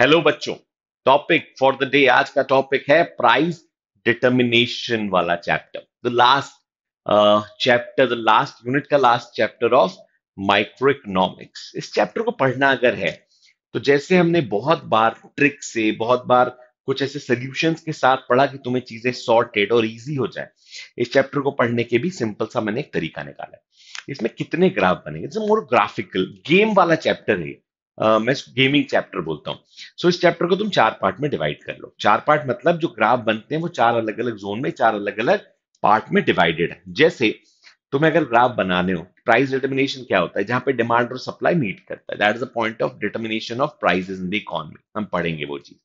Hello बच्चों topic for the day आज का टॉपिक है प्राइस डिटर्मिनेशन वाला chapter the last chapter the last unit का last chapter of micro economics इस चैप्टर को पढ़ना अगर है तो जैसे हमने बहुत बार ट्रिक से बहुत बार कुछ ऐसे सोल्यूशन के साथ पढ़ा कि तुम्हें चीजें सॉर्टेड और इजी हो जाए इस चैप्टर को पढ़ने के भी सिंपल सा मैंने एक तरीका निकाला इसमें कितने ग्राफ बनेंगे मोर ग्राफिकल गेम वाला चैप्टर है मैं गेमिंग चैप्टर बोलता हूँ सो so, इस चैप्टर को तुम चार पार्ट में डिवाइड कर लो चार पार्ट मतलब जो ग्राफ बनते हैं वो चार अलग अलग जोन में चार अलग अलग पार्ट में डिवाइडेड है जैसे तुम्हें अगर ग्राफ बनाने हो प्राइस डिटर्मिनेशन क्या होता है जहां पे डिमांड और सप्लाई मीट करता है that is the point of determination of prices in the economy हम पढ़ेंगे वो चीज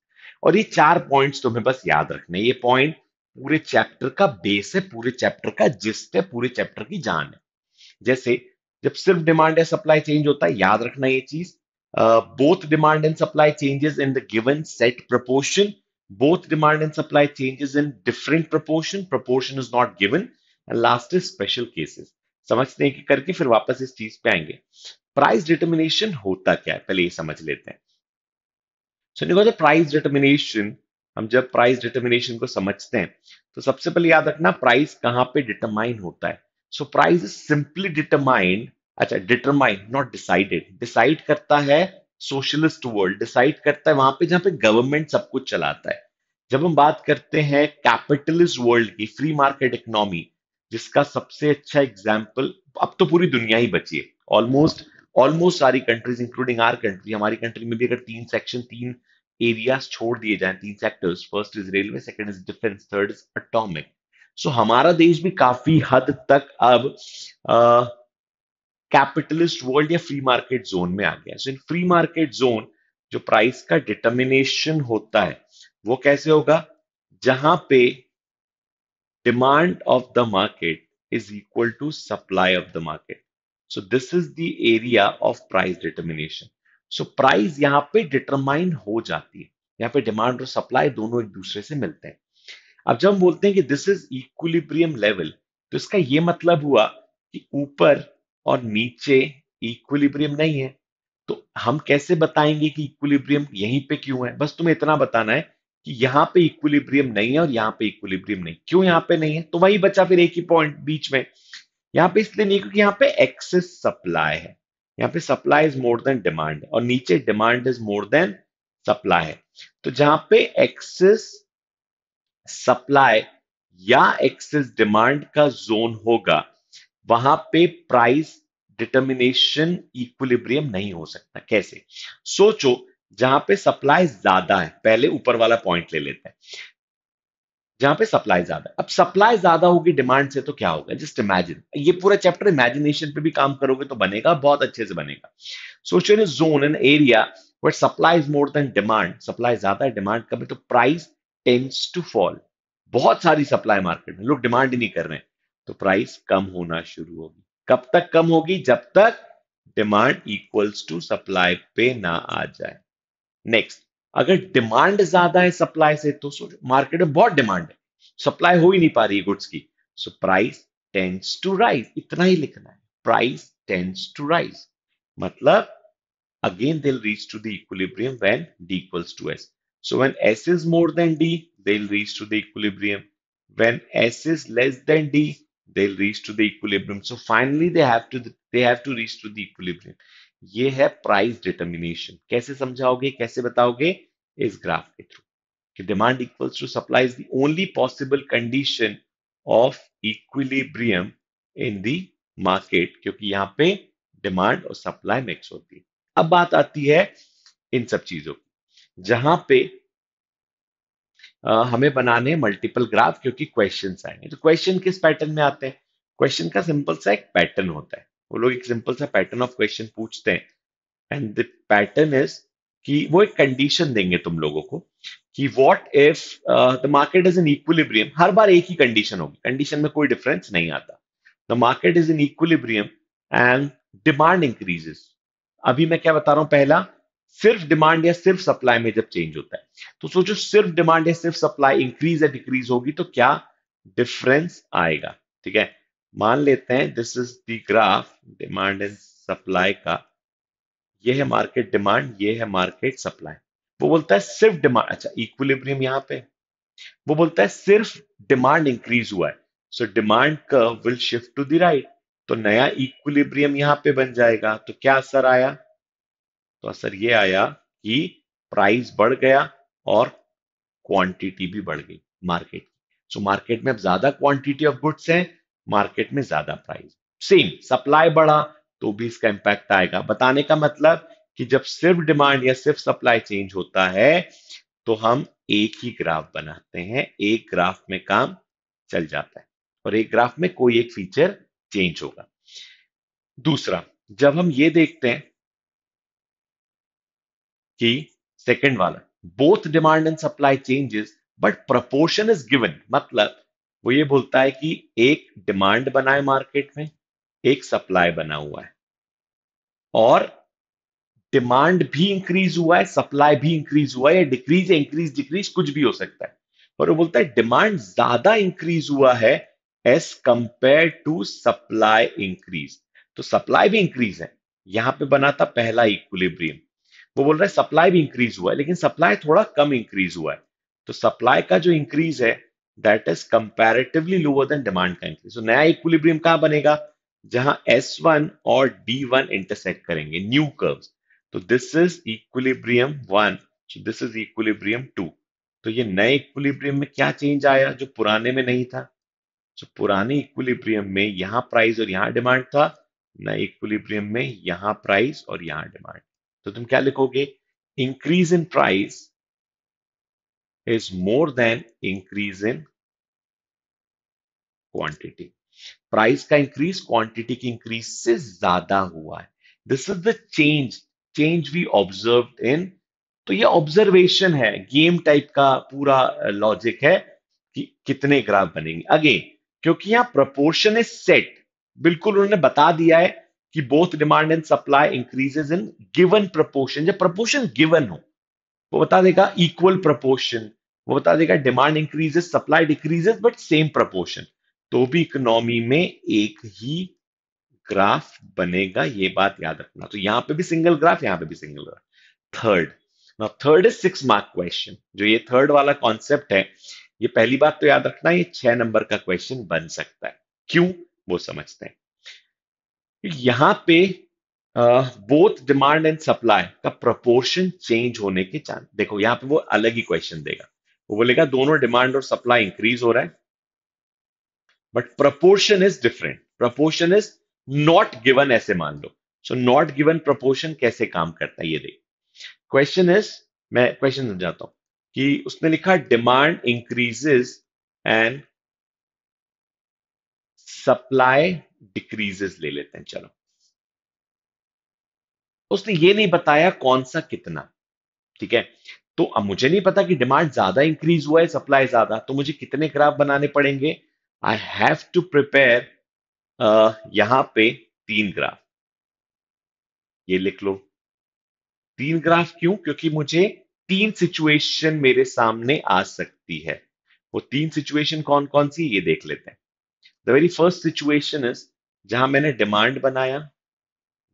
और ये चार पॉइंट्स तुम्हें बस याद रखने ये पॉइंट पूरे चैप्टर का बेस है पूरे चैप्टर का जिस्ट है पूरे चैप्टर की जान है जैसे जब सिर्फ डिमांड या सप्लाई चेंज होता है याद रखना ये चीज both demand and supply changes in the given set proportion. Both demand and supply changes in different proportion. Proportion is not given. And last is special cases. समझते हैं कि करके फिर वापस इस चीज पे आएंगे प्राइस डिटर्मिनेशन होता क्या है पहले ये समझ लेते हैं सो निको प्राइस डिटर्मिनेशन हम जब प्राइस डिटर्मिनेशन को समझते हैं तो सबसे पहले याद रखना प्राइस कहां पे डिटरमाइन होता है so price is simply determined अच्छा डिटरमाइन नॉट डिसाइडेड डिसाइड करता है सोशलिस्ट वर्ल्ड डिसाइड करता है वहां पे जहां पे गवर्नमेंट सब कुछ चलाता है जब हम बात करते हैं कैपिटलिस्ट वर्ल्ड की फ्री मार्केट इकोनॉमी जिसका सबसे अच्छा एग्जाम्पल अब तो पूरी दुनिया ही बची है ऑलमोस्ट ऑलमोस्ट सारी कंट्रीज इंक्लूडिंग आर कंट्री हमारी कंट्री में भी अगर तीन सेक्शन तीन एरिया छोड़ दिए जाए तीन sectors first is railway second is defence third is atomic so हमारा देश भी काफी हद तक अब कैपिटलिस्ट वर्ल्ड या फ्री मार्केट जोन में आ गया so in free market zone जो प्राइस का डिटर्मिनेशन होता है वो कैसे होगा जहां पे demand of the market is equal to supply of the market so this is the area of price determination so price यहाँ पे डिटरमाइन हो जाती है यहाँ पे डिमांड और सप्लाई दोनों एक दूसरे से मिलते हैं अब जब हम बोलते हैं कि दिस इज इक्विलिब्रियम लेवल तो इसका ये मतलब हुआ कि ऊपर और नीचे इक्विलिब्रियम नहीं है तो हम कैसे बताएंगे कि इक्विलिब्रियम यहीं पे क्यों है बस तुम्हें इतना बताना है कि यहां पे इक्विलिब्रियम नहीं है और यहां पे इक्विलिब्रियम नहीं क्यों यहां पे नहीं है तो वही बचा फिर एक ही पॉइंट बीच में यहां पे इसलिए नहीं क्योंकि यहां पे एक्सेस सप्लाई है यहां पे supply is more than demand और नीचे demand is more than supply है तो जहां पे एक्सेस सप्लाई या एक्सेस डिमांड का जोन होगा वहां पे प्राइस डिटर्मिनेशन इक्विलिब्रियम नहीं हो सकता कैसे सोचो जहां पे सप्लाई ज्यादा है पहले ऊपर वाला पॉइंट ले लेते हैं जहां पे सप्लाई ज्यादा अब सप्लाई ज्यादा होगी डिमांड से तो क्या होगा जस्ट इमेजिन ये पूरा चैप्टर इमेजिनेशन पे भी काम करोगे तो बनेगा बहुत अच्छे से बनेगा सोचो in zone an area but supply is more than demand supply ज्यादा है डिमांड कम है तो प्राइस टेंस टू फॉल बहुत सारी सप्लाई मार्केट में लोग डिमांड ही नहीं कर रहे हैं तो प्राइस कम होना शुरू होगी कब तक कम होगी जब तक डिमांड इक्वल्स टू सप्लाई पे ना आ जाए नेक्स्ट अगर डिमांड ज्यादा है सप्लाई से तो मार्केट में बहुत डिमांड है सप्लाई हो ही नहीं पा रही गुड्स की so price tends to rise इतना ही लिखना है प्राइस टेंस टू राइज मतलब again they reach to the equilibrium when D equals to S so when S is more than D they reach to the equilibrium when S is less than D they'll reach to the equilibrium so finally they have to they have to reach to the equilibrium ये है price determination कैसे समझाओगे कैसे बताओगे इस graph के through कि demand equals to supply is the only possible condition of equilibrium in the market क्योंकि यहाँ पे डिमांड और सप्लाई मिक्स होती है अब बात आती है इन सब चीजों की जहां पे हमें बनाने मल्टीपल ग्राफ क्योंकि क्वेश्चन आएंगे तो क्वेश्चन किस पैटर्न में आते हैं क्वेश्चन का सिंपल सा एक पैटर्न होता है वो लोग एक सिंपल सा पैटर्न ऑफ क्वेश्चन पूछते हैं एंड द पैटर्न इज कि वो एक कंडीशन देंगे तुम लोगों को कि what if the market is in equilibrium हर बार एक ही कंडीशन होगी कंडीशन में कोई डिफरेंस नहीं आता the market is in equilibrium and demand increases अभी मैं क्या बता रहा हूं पहला सिर्फ डिमांड या सिर्फ सप्लाई में जब चेंज होता है तो सोचो सिर्फ डिमांड या सिर्फ सप्लाई इंक्रीज या डिक्रीज होगी तो क्या डिफरेंस आएगा ठीक है मान लेते हैं this is the graph demand and supply का ये है मार्केट डिमांड ये है मार्केट सप्लाई वो बोलता है सिर्फ डिमांड अच्छा इक्विलिब्रियम यहां पे वो बोलता है सिर्फ डिमांड इंक्रीज हुआ है so demand curve will shift to the right तो नया इक्विलिब्रियम यहां पे बन जाएगा तो क्या असर आया तो असर ये आया कि प्राइस बढ़ गया और क्वांटिटी भी बढ़ गई मार्केट की सो मार्केट में अब ज्यादा क्वांटिटी ऑफ गुड्स है मार्केट में ज्यादा प्राइस सेम सप्लाई बढ़ा तो भी इसका इंपैक्ट आएगा बताने का मतलब कि जब सिर्फ डिमांड या सिर्फ सप्लाई चेंज होता है तो हम एक ही ग्राफ बनाते हैं एक ग्राफ में काम चल जाता है और एक ग्राफ में कोई एक फीचर चेंज होगा दूसरा जब हम ये देखते हैं कि सेकंड वाला both demand and supply changes but proportion is given मतलब वो ये बोलता है कि एक डिमांड बनाए मार्केट में एक सप्लाई बना हुआ है और डिमांड भी इंक्रीज हुआ है सप्लाई भी इंक्रीज हुआ है डिक्रीज या इंक्रीज डिक्रीज कुछ भी हो सकता है पर वो बोलता है डिमांड ज्यादा इंक्रीज हुआ है as compare to supply increase तो सप्लाई भी इंक्रीज है यहां पे बना था पहला इक्विलिब्रियम वो बोल रहा है सप्लाई भी इंक्रीज हुआ है लेकिन सप्लाई थोड़ा कम इंक्रीज हुआ है तो सप्लाई का जो इंक्रीज है that is comparatively lower than demand का इंक्रीज तो नया इक्विलिब्रियम कहां बनेगा जहां S1 और D1 इंटरसेक्ट करेंगे न्यू कर्व तो this is equilibrium one this is equilibrium two तो ये नए इक्विलिब्रियम में क्या चेंज आया जो पुराने में नहीं था जो पुराने इक्विलिब्रियम में यहाँ प्राइस और यहाँ डिमांड था नए इक्विलिब्रियम में यहां प्राइस और यहाँ डिमांड तो तुम क्या लिखोगे increase in price is more than increase in quantity price का इंक्रीज क्वांटिटी की इंक्रीज से ज्यादा हुआ है this is the change change we observe in तो ये ऑब्जर्वेशन है गेम टाइप का पूरा लॉजिक है कि कितने ग्राफ बनेंगे अगेन क्योंकि यहां प्रपोर्शन इज सेट बिल्कुल उन्होंने बता दिया है कि both demand and supply increases in given proportion जब प्रपोर्शन गिवन हो वो बता देगा इक्वल प्रपोर्शन वो बता देगा demand increases supply decreases but same proportion तो भी इकोनॉमी में एक ही ग्राफ बनेगा ये बात याद रखना तो यहां पे भी सिंगल ग्राफ यहां पे भी सिंगल ग्राफ थर्ड ना third is six mark question जो ये थर्ड वाला कॉन्सेप्ट है ये पहली बात तो याद रखना ये छह नंबर का क्वेश्चन बन सकता है क्यों वो समझते हैं यहां पे बोथ डिमांड एंड सप्लाई का प्रपोर्शन चेंज होने के चांस देखो यहां पे वो अलग ही क्वेश्चन देगा वो बोलेगा दोनों डिमांड और सप्लाई इंक्रीज हो रहा है but proportion is different proportion is not given ऐसे मान लो सो नॉट गिवन प्रपोर्शन कैसे काम करता है ये देख क्वेश्चन इज मैं क्वेश्चन समझाता हूं कि उसने लिखा demand increases and supply decreases ले लेते हैं चलो उसने ये नहीं बताया कौन सा कितना ठीक है तो अब मुझे नहीं पता कि डिमांड ज्यादा इंक्रीज हुआ है सप्लाई ज्यादा तो मुझे कितने ग्राफ बनाने पड़ेंगे आई हैव टू प्रिपेयर यहां पे तीन ग्राफ ये लिख लो तीन ग्राफ क्यों क्योंकि मुझे तीन सिचुएशन मेरे सामने आ सकती है वो तीन सिचुएशन कौन कौन सी ये देख लेते हैं the very first situation is जहां मैंने डिमांड बनाया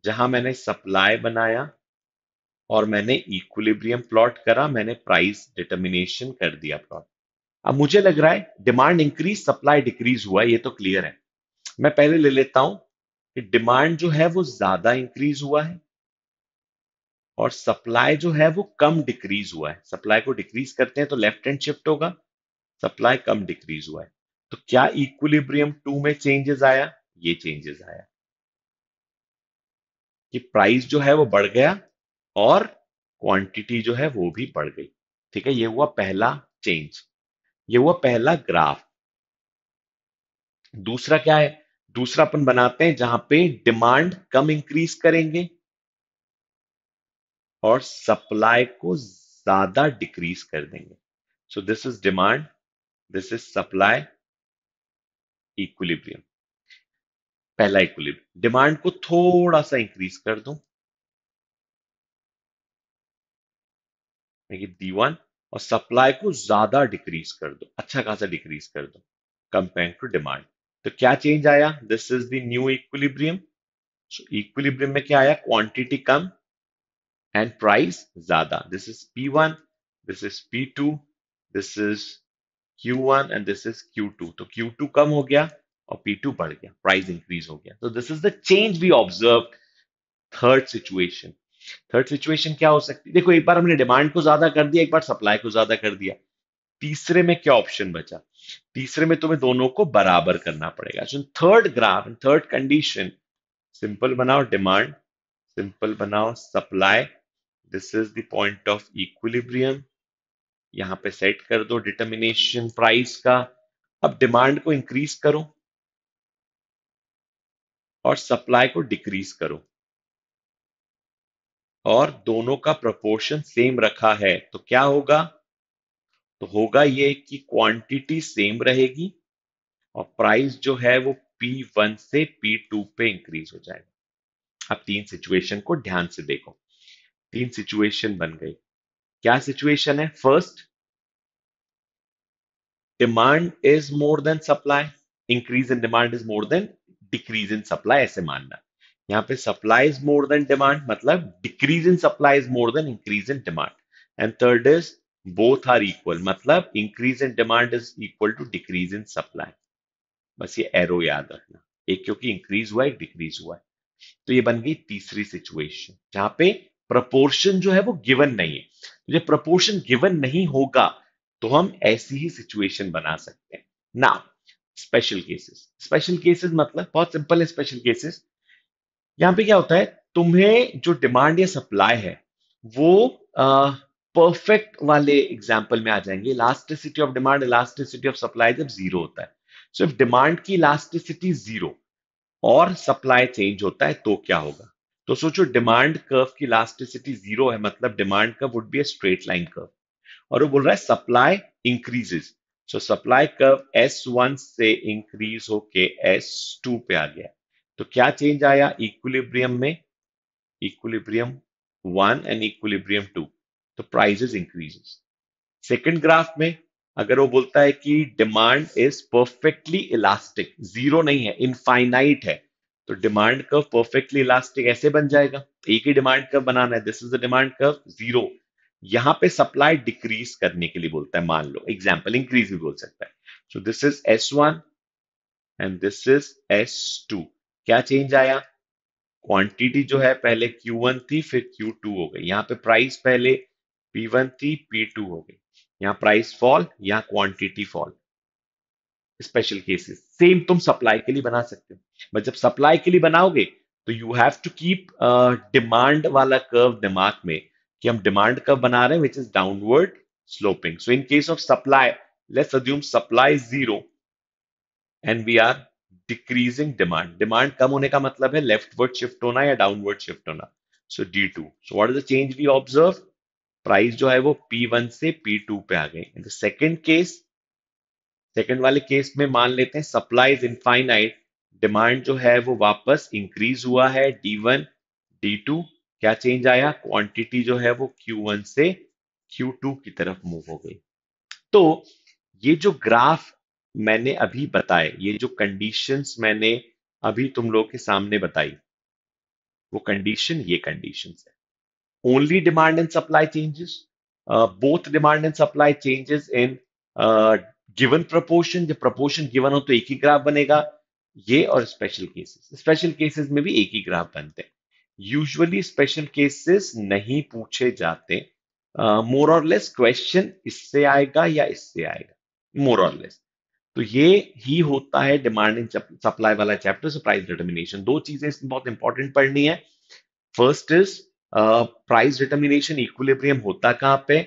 जहां मैंने सप्लाई बनाया और मैंने इक्विलिब्रियम प्लॉट करा मैंने प्राइस डिटर्मिनेशन कर दिया प्लॉट अब मुझे लग रहा है डिमांड इंक्रीज सप्लाई डिक्रीज हुआ ये तो क्लियर है मैं पहले ले लेता हूं कि डिमांड जो है वो ज्यादा इंक्रीज हुआ है और सप्लाई जो है वो कम डिक्रीज हुआ है सप्लाई को डिक्रीज करते हैं तो लेफ्ट हैंड शिफ्ट होगा सप्लाई कम डिक्रीज हुआ है तो क्या इक्विलिब्रियम टू में चेंजेस आया ये चेंजेस आया कि प्राइस जो है वो बढ़ गया और क्वांटिटी जो है वो भी बढ़ गई ठीक है ये हुआ पहला चेंज ये हुआ पहला ग्राफ दूसरा क्या है दूसरा अपन बनाते हैं जहां पे डिमांड कम इंक्रीज करेंगे और सप्लाई को ज्यादा डिक्रीज कर देंगे so this is demand this is supply equilibrium पहला इक्विलिब्रियम डिमांड को थोड़ा सा इंक्रीज कर दूं डी वन और सप्लाई को ज्यादा डिक्रीज कर दो अच्छा खासा डिक्रीज कर दो कंपेयर टू डिमांड तो क्या चेंज आया this is the new equilibrium so equilibrium में क्या आया क्वांटिटी कम एंड प्राइस ज्यादा this is P1, this is P2, this is Q1 and this is Q2. तो Q2 कम हो गया और P2 बढ़ गया प्राइस इंक्रीज हो गया तो this is the change we observe third situation third situation क्या हो सकती है देखो एक बार हमने डिमांड को ज्यादा कर दिया एक बार सप्लाई को ज्यादा कर दिया तीसरे में क्या ऑप्शन बचा तीसरे में तुम्हें दोनों को बराबर करना पड़ेगा so third graph third condition simple बनाओ डिमांड सिंपल बनाओ supply this is the point of equilibrium यहां पे सेट कर दो डिटर्मिनेशन प्राइस का अब डिमांड को इंक्रीज करो और सप्लाई को डिक्रीज करो और दोनों का प्रोपोर्शन सेम रखा है तो क्या होगा तो होगा ये कि क्वांटिटी सेम रहेगी और प्राइस जो है वो P1 से P2 पे इंक्रीज हो जाएगा अब तीन सिचुएशन को ध्यान से देखो तीन सिचुएशन बन गई क्या सिचुएशन है first demand is more than supply increase in demand is more than decrease in supply ऐसे मानना यहाँ पे supply is more than demand मतलब decrease in supply is more than increase in demand and third is both are equal मतलब increase in demand is equal to decrease in supply बस ये arrow याद रखना एक क्योंकि इंक्रीज हुआ एक डिक्रीज हुआ है तो ये बन गई तीसरी सिचुएशन जहां पे प्रपोर्शन जो है वो गिवन नहीं है तो जब प्रपोर्शन गिवन नहीं होगा तो हम ऐसी ही सिचुएशन बना सकते हैं now special cases special cases मतलब बहुत सिंपल है स्पेशल केसेस यहां पे क्या होता है तुम्हें जो डिमांड या सप्लाई है वो परफेक्ट uh, वाले एग्जाम्पल में आ जाएंगे elasticity of demand elasticity of supply जब जीरो होता है सो इफ डिमांड की इलास्टिसिटी जीरो और सप्लाई चेंज होता है तो क्या होगा तो सोचो डिमांड कर्व की इलास्टिसिटी जीरो है मतलब demand curve would be a straight line curve और वो बोल रहा है supply increases so supply curve S one से इंक्रीज होके एस टू पे आ गया तो क्या चेंज आया इक्विलिब्रियम में equilibrium one and equilibrium two तो प्राइजेस इंक्रीजेस सेकेंड ग्राफ में अगर वो बोलता है कि demand is perfectly elastic zero नहीं है इनफाइनाइट है तो डिमांड कर्व परफेक्टली इलास्टिक ऐसे बन जाएगा एक ही डिमांड कर्व बनाना है this is the demand curve zero यहां पे सप्लाई डिक्रीज करने के लिए बोलता है मान लो एग्जाम्पल इंक्रीज भी बोल सकता है so this is S one and this is S two क्या चेंज आया क्वांटिटी जो है पहले Q1 थी फिर Q2 हो गई यहाँ पे प्राइस पहले P1 थी P2 हो गई यहाँ प्राइस फॉल यहाँ quantity fall special cases same तुम सप्लाई के लिए बना सकते हो बट जब सप्लाई के लिए बनाओगे तो you have to keep demand वाला कर्व दिमाग में कि हम डिमांड कब बना रहे हैं which is downward sloping so in case of supply let's assume supply zero and we are decreasing demand demand कम होने का मतलब है लेफ्टवर्ड शिफ्ट होना या डाउनवर्ड शिफ्ट होना so D two so what is the change we observe price जो है वो पी वन से पी टू पे आ गए in the second case second वाले केस में मान लेते हैं सप्लाई इज इनफाइनाइट डिमांड जो है वो वापस इंक्रीज हुआ है डी वन डी टू क्या चेंज आया क्वांटिटी जो है वो Q1 से Q2 की तरफ मूव हो गई तो ये जो ग्राफ मैंने अभी बताए ये जो कंडीशंस मैंने अभी तुम लोग के सामने बताई वो कंडीशन ये कंडीशन है only demand and supply changes both demand and supply changes in given proportion जब प्रपोर्शन गिवन हो तो एक ही ग्राफ बनेगा ये और स्पेशल केसेस स्पेशल केसेस में भी एक ही ग्राफ बनते हैं यूजुअली स्पेशल केसेस नहीं पूछे जाते मोर और लेस क्वेश्चन इससे आएगा या इससे आएगा मोर और लेस तो ये ही होता है डिमांड एंड सप्लाई वाला चैप्टर प्राइस डिटर्मिनेशन दो चीजें इसमें बहुत इंपॉर्टेंट पढ़नी है first is price determination equilibrium होता कहाँ पे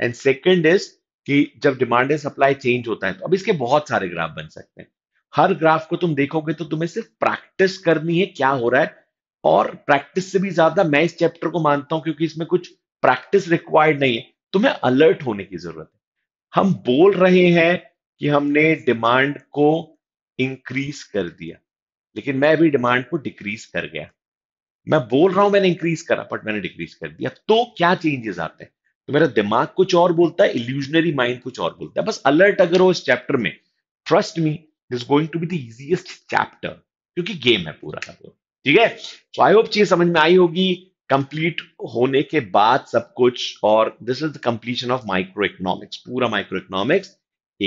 एंड सेकेंड इज कि जब डिमांड एंड सप्लाई चेंज होता है तो अब इसके बहुत सारे ग्राफ बन सकते हैं हर ग्राफ को तुम देखोगे तो तुम्हें सिर्फ प्रैक्टिस करनी है क्या हो रहा है और प्रैक्टिस से भी ज्यादा मैं इस चैप्टर को मानता हूं क्योंकि इसमें कुछ प्रैक्टिस रिक्वायर्ड नहीं है तुम्हें तो अलर्ट होने की जरूरत है हम बोल रहे हैं कि हमने डिमांड को इंक्रीज कर दिया लेकिन मैं भी डिमांड को डिक्रीज कर गया मैं बोल रहा हूं मैंने इंक्रीज करा बट मैंने डिक्रीज कर दिया तो क्या चेंजेस आते हैं तो मेरा दिमाग कुछ और बोलता है इल्यूजनरी माइंड कुछ और बोलता है बस अलर्ट अगर हो इस चैप्टर में trust me this going to be the easiest chapter क्योंकि गेम है पूरा का पूरा ठीक है तो आई होप चीज समझ में आई होगी कंप्लीट होने के बाद सब कुछ और this is the completion of micro economics पूरा माइक्रो इकोनॉमिक्स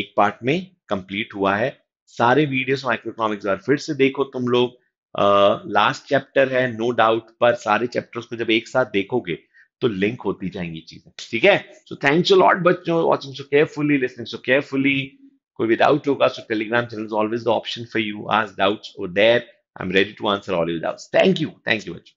एक पार्ट में कंप्लीट हुआ है सारे वीडियोस माइक्रो इकोनॉमिक्स बार फिर से देखो तुम लोग लास्ट uh, चैप्टर है नो no डाउट पर सारे चैप्टर्स को जब एक साथ देखोगे तो लिंक होती जाएंगी चीजें ठीक है सो थैंक्स लॉट बच्चों watching so carefully listening so carefully कोई भी डाउट होगा so telegram channel always the option for you आज डाउट्स और there I'm ready to answer all your doubts. Thank you. Thank you, Arjun.